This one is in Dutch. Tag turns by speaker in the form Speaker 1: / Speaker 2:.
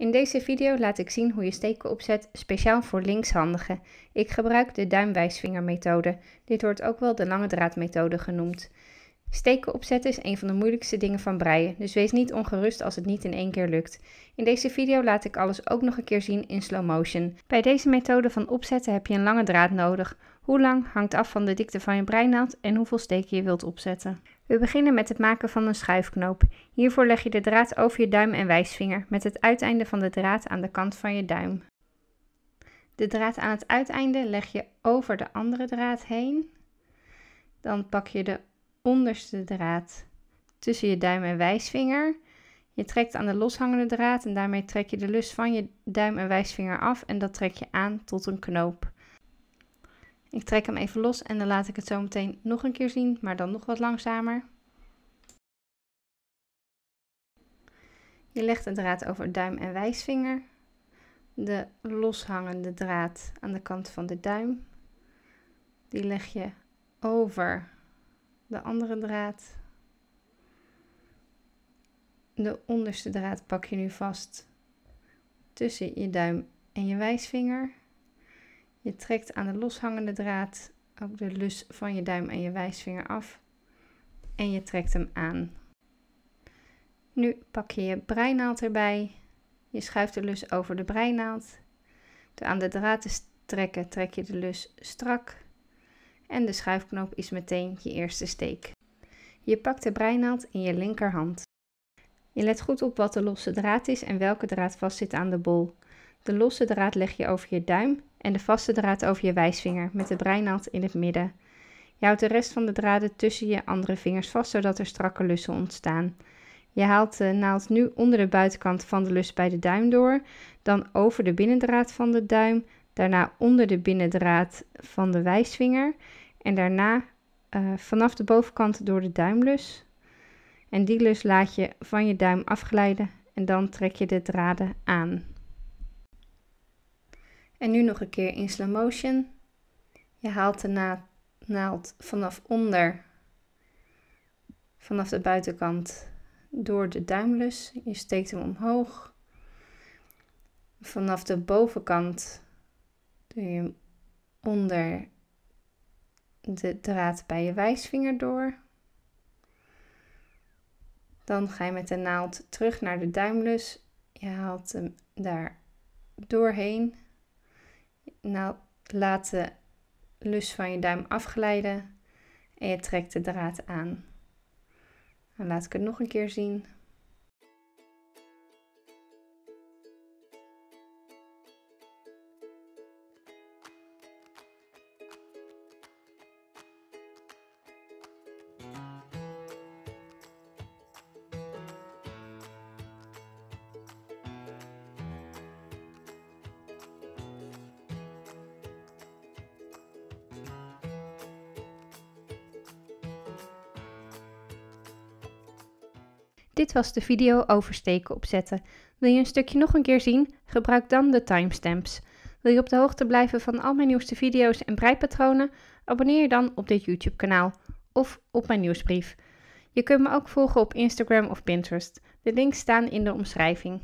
Speaker 1: In deze video laat ik zien hoe je steken opzet speciaal voor linkshandigen. Ik gebruik de duimwijsvingermethode. Dit wordt ook wel de lange draadmethode genoemd. Steken opzetten is een van de moeilijkste dingen van breien, dus wees niet ongerust als het niet in één keer lukt. In deze video laat ik alles ook nog een keer zien in slow motion. Bij deze methode van opzetten heb je een lange draad nodig. Hoe lang hangt af van de dikte van je breinaald en hoeveel steken je wilt opzetten. We beginnen met het maken van een schuifknoop. Hiervoor leg je de draad over je duim en wijsvinger met het uiteinde van de draad aan de kant van je duim. De draad aan het uiteinde leg je over de andere draad heen. Dan pak je de onderste draad tussen je duim en wijsvinger. Je trekt aan de loshangende draad en daarmee trek je de lus van je duim en wijsvinger af en dat trek je aan tot een knoop. Ik trek hem even los en dan laat ik het zo meteen nog een keer zien, maar dan nog wat langzamer. Je legt een draad over duim en wijsvinger, de loshangende draad aan de kant van de duim. Die leg je over de andere draad. De onderste draad pak je nu vast tussen je duim en je wijsvinger. Je trekt aan de loshangende draad ook de lus van je duim en je wijsvinger af en je trekt hem aan. Nu pak je je breinaald erbij. Je schuift de lus over de breinaald. Door aan de draad te trekken trek je de lus strak en de schuifknop is meteen je eerste steek. Je pakt de breinaald in je linkerhand. Je let goed op wat de losse draad is en welke draad vastzit aan de bol. De losse draad leg je over je duim en de vaste draad over je wijsvinger met de breinaald in het midden. Je houdt de rest van de draden tussen je andere vingers vast zodat er strakke lussen ontstaan. Je haalt de naald nu onder de buitenkant van de lus bij de duim door, dan over de binnendraad van de duim, daarna onder de binnendraad van de wijsvinger en daarna eh, vanaf de bovenkant door de duimlus. En die lus laat je van je duim afglijden en dan trek je de draden aan. En nu nog een keer in slow motion. Je haalt de naald vanaf onder, vanaf de buitenkant door de duimlus. Je steekt hem omhoog. Vanaf de bovenkant Doe je hem onder de draad bij je wijsvinger door. Dan ga je met de naald terug naar de duimlus. Je haalt hem daar doorheen. Nou, laat de lus van je duim afglijden en je trekt de draad aan. Dan nou, laat ik het nog een keer zien. Dit was de video over steken opzetten. Wil je een stukje nog een keer zien? Gebruik dan de timestamps. Wil je op de hoogte blijven van al mijn nieuwste video's en breipatronen? Abonneer je dan op dit YouTube kanaal of op mijn nieuwsbrief. Je kunt me ook volgen op Instagram of Pinterest. De links staan in de omschrijving.